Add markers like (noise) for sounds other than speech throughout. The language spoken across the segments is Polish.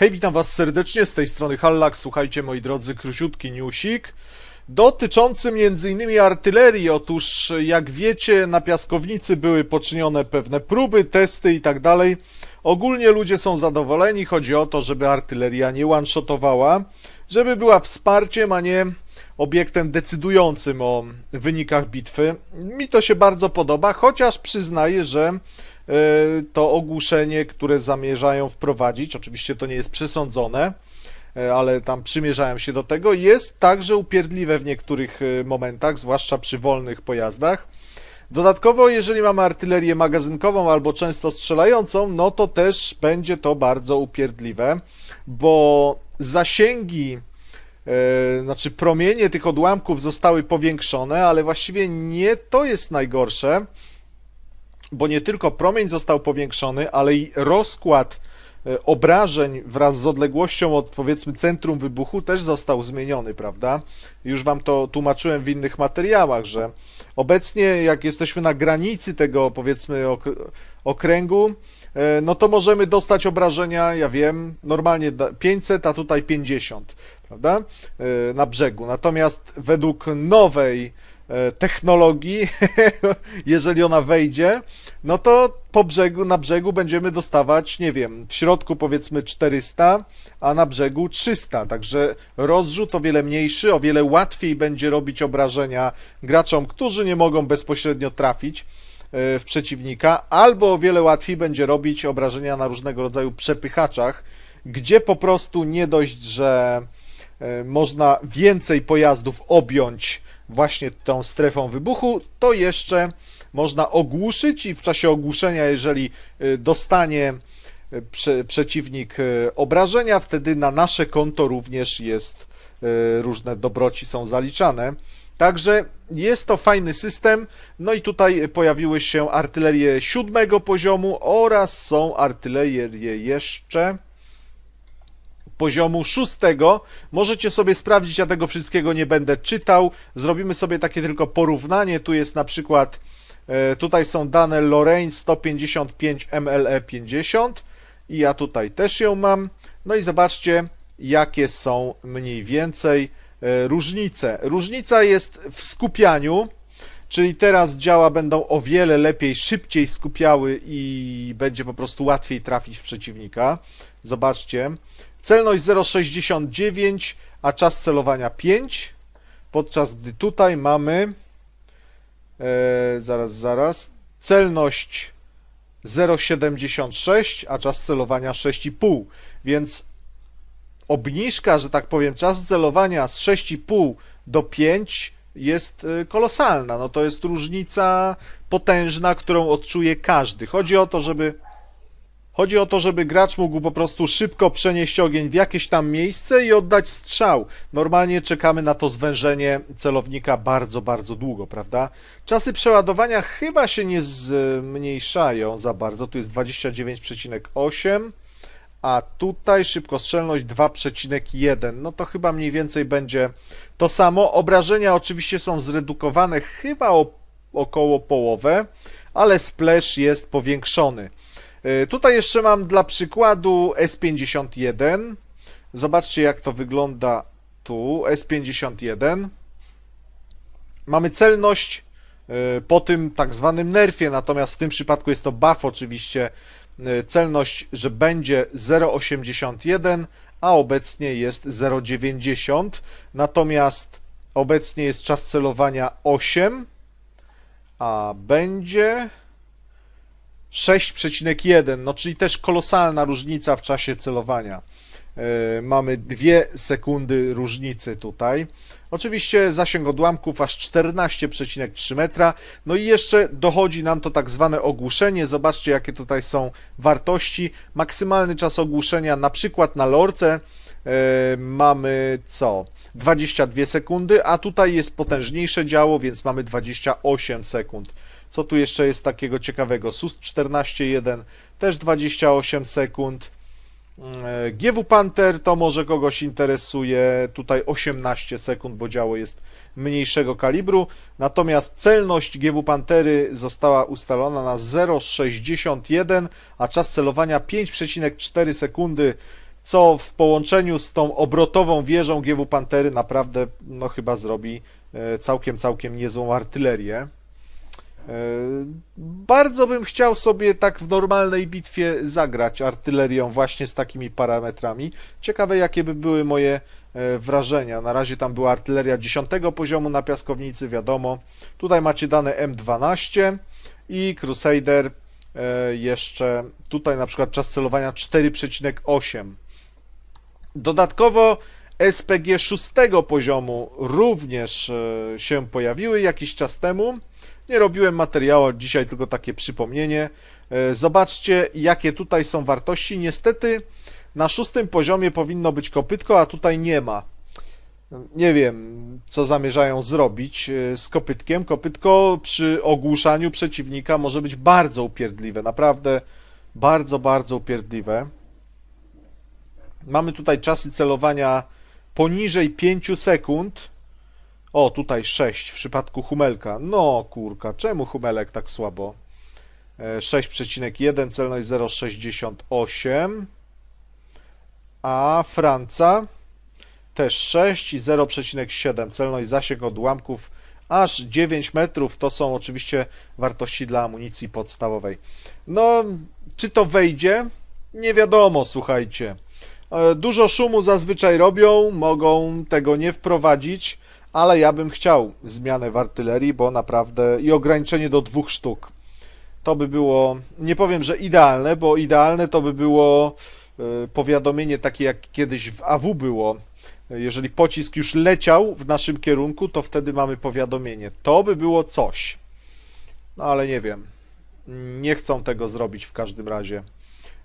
Hej, witam Was serdecznie, z tej strony Hallak. Słuchajcie, moi drodzy, króciutki newsik dotyczący m.in. artylerii. Otóż, jak wiecie, na piaskownicy były poczynione pewne próby, testy i tak dalej. Ogólnie ludzie są zadowoleni. Chodzi o to, żeby artyleria nie one-shotowała, żeby była wsparciem, a nie obiektem decydującym o wynikach bitwy. Mi to się bardzo podoba, chociaż przyznaję, że e, to ogłuszenie, które zamierzają wprowadzić, oczywiście to nie jest przesądzone, e, ale tam przymierzałem się do tego, jest także upierdliwe w niektórych e, momentach, zwłaszcza przy wolnych pojazdach. Dodatkowo, jeżeli mamy artylerię magazynkową albo często strzelającą, no to też będzie to bardzo upierdliwe, bo zasięgi E, znaczy promienie tych odłamków zostały powiększone, ale właściwie nie to jest najgorsze, bo nie tylko promień został powiększony, ale i rozkład e, obrażeń wraz z odległością od powiedzmy centrum wybuchu też został zmieniony, prawda? Już wam to tłumaczyłem w innych materiałach, że obecnie jak jesteśmy na granicy tego powiedzmy okręgu, E, no to możemy dostać obrażenia, ja wiem, normalnie 500, a tutaj 50, prawda? E, na brzegu. Natomiast według nowej e, technologii, (laughs) jeżeli ona wejdzie, no to po brzegu, na brzegu będziemy dostawać, nie wiem, w środku powiedzmy 400, a na brzegu 300, także rozrzut o wiele mniejszy, o wiele łatwiej będzie robić obrażenia graczom, którzy nie mogą bezpośrednio trafić w przeciwnika, albo o wiele łatwiej będzie robić obrażenia na różnego rodzaju przepychaczach, gdzie po prostu nie dość, że e, można więcej pojazdów objąć właśnie tą strefą wybuchu, to jeszcze można ogłuszyć i w czasie ogłuszenia, jeżeli e, dostanie prze, przeciwnik e, obrażenia, wtedy na nasze konto również jest e, różne dobroci są zaliczane. Także jest to fajny system. No i tutaj pojawiły się artylerie siódmego poziomu oraz są artylerie jeszcze poziomu szóstego. Możecie sobie sprawdzić, ja tego wszystkiego nie będę czytał. Zrobimy sobie takie tylko porównanie. Tu jest na przykład, e, tutaj są dane Lorraine 155 MLE 50 i ja tutaj też ją mam. No i zobaczcie, jakie są mniej więcej e, różnice. Różnica jest w skupianiu, czyli teraz działa będą o wiele lepiej, szybciej skupiały i będzie po prostu łatwiej trafić w przeciwnika. Zobaczcie. Celność 0,69, a czas celowania 5, podczas gdy tutaj mamy, e, zaraz, zaraz, celność 0,76, a czas celowania 6,5, więc obniżka, że tak powiem, czas celowania z 6,5 do 5 jest y, kolosalna. No to jest różnica potężna, którą odczuje każdy. Chodzi o to, żeby Chodzi o to, żeby gracz mógł po prostu szybko przenieść ogień w jakieś tam miejsce i oddać strzał. Normalnie czekamy na to zwężenie celownika bardzo, bardzo długo, prawda? Czasy przeładowania chyba się nie zmniejszają za bardzo. Tu jest 29,8, a tutaj szybkostrzelność 2,1. No to chyba mniej więcej będzie to samo. Obrażenia oczywiście są zredukowane chyba o około połowę, ale splash jest powiększony. E, tutaj jeszcze mam dla przykładu S51. Zobaczcie, jak to wygląda tu. S51. Mamy celność e, po tym tak zwanym nerfie, natomiast w tym przypadku jest to buff oczywiście, e, celność, że będzie 0,81, a obecnie jest 0,90, natomiast obecnie jest czas celowania 8, a będzie 6,1, no czyli też kolosalna różnica w czasie celowania. E, mamy 2 sekundy różnicy tutaj. Oczywiście zasięg odłamków aż 14,3 metra. No i jeszcze dochodzi nam to tak zwane ogłuszenie. Zobaczcie, jakie tutaj są wartości. Maksymalny czas ogłuszenia na przykład na lorce e, mamy co? 22 sekundy, a tutaj jest potężniejsze działo, więc mamy 28 sekund. Co tu jeszcze jest takiego ciekawego? SUS 14.1 też 28 sekund. Mm, e, GW Panther to może kogoś interesuje, tutaj 18 sekund, bo działo jest mniejszego kalibru, natomiast celność GW Pantery została ustalona na 0,61, a czas celowania 5,4 sekundy, co w połączeniu z tą obrotową wieżą GW Pantery naprawdę no, chyba zrobi e, całkiem, całkiem niezłą artylerię. E, bardzo bym chciał sobie tak w normalnej bitwie zagrać artylerią właśnie z takimi parametrami. Ciekawe jakie by były moje e, wrażenia. Na razie tam była artyleria 10 poziomu na piaskownicy, wiadomo. Tutaj macie dane M12 i Crusader e, jeszcze tutaj na przykład czas celowania 4,8. Dodatkowo SPG 6 poziomu również się pojawiły jakiś czas temu nie robiłem materiału dzisiaj, tylko takie przypomnienie. E, zobaczcie, jakie tutaj są wartości. Niestety na szóstym poziomie powinno być kopytko, a tutaj nie ma. Nie wiem, co zamierzają zrobić e, z kopytkiem. Kopytko przy ogłuszaniu przeciwnika może być bardzo upierdliwe, naprawdę bardzo, bardzo upierdliwe. Mamy tutaj czasy celowania poniżej 5 sekund o, tutaj 6 w przypadku Humelka. No kurka, czemu Humelek tak słabo? 6,1, e, celność 0,68. A Franca też 6 i 0,7, celność zasięg odłamków aż 9 metrów. To są oczywiście wartości dla amunicji podstawowej. No, czy to wejdzie? Nie wiadomo, słuchajcie. E, dużo szumu zazwyczaj robią, mogą tego nie wprowadzić ale ja bym chciał zmianę w artylerii, bo naprawdę i ograniczenie do dwóch sztuk. To by było, nie powiem, że idealne, bo idealne to by było e, powiadomienie takie jak kiedyś w AW było. Jeżeli pocisk już leciał w naszym kierunku, to wtedy mamy powiadomienie. To by było coś. No ale nie wiem. Nie chcą tego zrobić w każdym razie.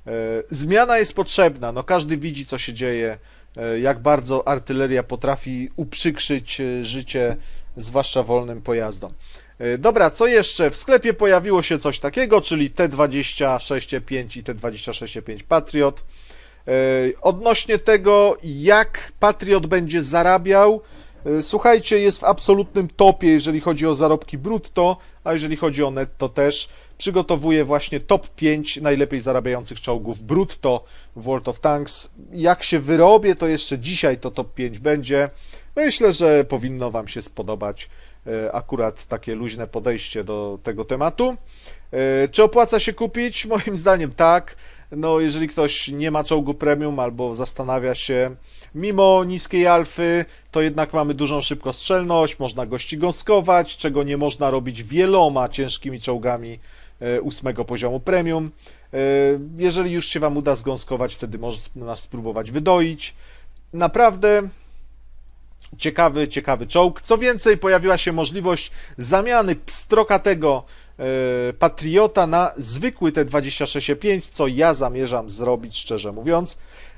E, zmiana jest potrzebna. No każdy widzi, co się dzieje E, jak bardzo artyleria potrafi uprzykrzyć e, życie, zwłaszcza wolnym pojazdom. E, dobra, co jeszcze? W sklepie pojawiło się coś takiego, czyli t 26 5 i t 26 5 Patriot. Odnośnie tego, jak Patriot będzie zarabiał, Y, słuchajcie, jest w absolutnym topie, jeżeli chodzi o zarobki brutto, a jeżeli chodzi o netto też. Przygotowuje właśnie top 5 najlepiej zarabiających czołgów brutto w World of Tanks. Jak się wyrobię, to jeszcze dzisiaj to top 5 będzie. Myślę, że powinno Wam się spodobać y, akurat takie luźne podejście do tego tematu. Y, czy opłaca się kupić? Moim zdaniem tak. No, jeżeli ktoś nie ma czołgu premium albo zastanawia się, mimo niskiej alfy, to jednak mamy dużą szybkostrzelność, można gości gąskować, czego nie można robić wieloma ciężkimi czołgami e, ósmego poziomu premium. E, jeżeli już się Wam uda zgąskować, wtedy można spróbować wydoić. Naprawdę ciekawy, ciekawy czołg. Co więcej, pojawiła się możliwość zamiany pstrokatego e, Patriota na zwykły T-26-5, co ja zamierzam zrobić, szczerze mówiąc.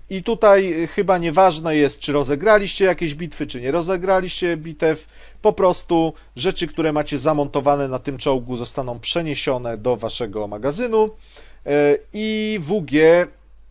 I tutaj e, chyba nieważne jest, czy rozegraliście jakieś bitwy, czy nie rozegraliście bitew. Po prostu rzeczy, które macie zamontowane na tym czołgu, zostaną przeniesione do waszego magazynu. E, I WG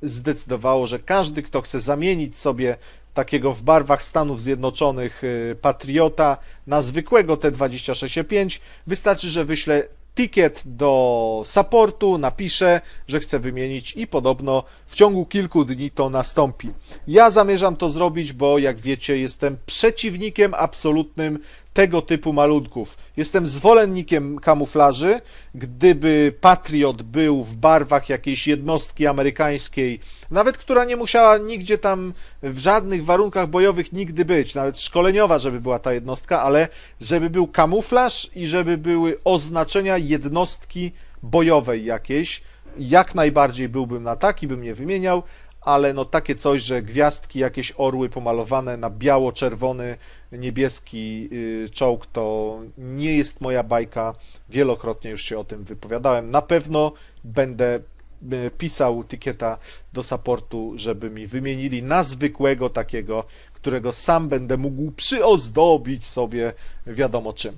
zdecydowało, że każdy, kto chce zamienić sobie takiego w barwach Stanów Zjednoczonych y, Patriota na zwykłego t 26 5 Wystarczy, że wyślę tiket do supportu, napiszę, że chcę wymienić i podobno w ciągu kilku dni to nastąpi. Ja zamierzam to zrobić, bo jak wiecie, jestem przeciwnikiem absolutnym tego typu malutków. Jestem zwolennikiem kamuflaży. Gdyby Patriot był w barwach jakiejś jednostki amerykańskiej, nawet która nie musiała nigdzie tam w żadnych warunkach bojowych nigdy być, nawet szkoleniowa, żeby była ta jednostka, ale żeby był kamuflaż i żeby były oznaczenia jednostki bojowej jakiejś, jak najbardziej byłbym na taki, bym nie wymieniał, ale no takie coś, że gwiazdki, jakieś orły pomalowane na biało, czerwony, niebieski y, czołg, to nie jest moja bajka. Wielokrotnie już się o tym wypowiadałem. Na pewno będę y, pisał tykieta do supportu, żeby mi wymienili na zwykłego takiego, którego sam będę mógł przyozdobić sobie wiadomo czym.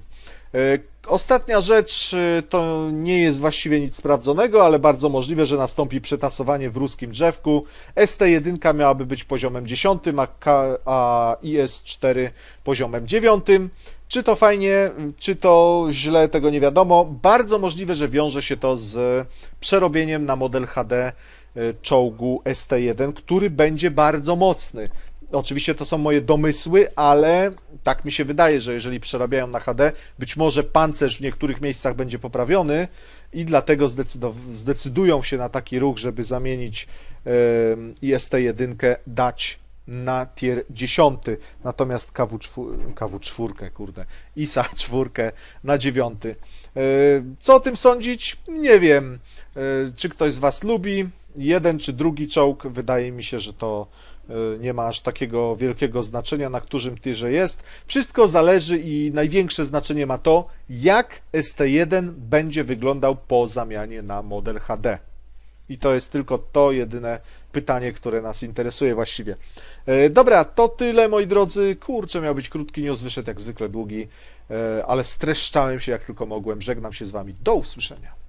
E, ostatnia rzecz e, to nie jest właściwie nic sprawdzonego, ale bardzo możliwe, że nastąpi przetasowanie w ruskim drzewku. ST1 miałaby być poziomem 10, a, IS4 poziomem 9. Czy to fajnie, czy to źle, tego nie wiadomo. Bardzo możliwe, że wiąże się to z przerobieniem na model HD e, czołgu ST1, który będzie bardzo mocny. Oczywiście to są moje domysły, ale tak mi się wydaje, że jeżeli przerabiają na HD, być może pancerz w niektórych miejscach będzie poprawiony i dlatego zdecydują się na taki ruch, żeby zamienić IST-1 dać na tier 10, natomiast KW4, KW4 kurde, ISA 4 na 9. E, co o tym sądzić? Nie wiem. E, czy ktoś z Was lubi jeden czy drugi czołg? Wydaje mi się, że to E, nie ma aż takiego wielkiego znaczenia, na którym tyrze jest. Wszystko zależy i największe znaczenie ma to, jak ST1 będzie wyglądał po zamianie na model HD. I to jest tylko to jedyne pytanie, które nas interesuje właściwie. E, dobra, to tyle moi drodzy. Kurczę, miał być krótki news, wyszedł jak zwykle długi, e, ale streszczałem się jak tylko mogłem. Żegnam się z Wami. Do usłyszenia.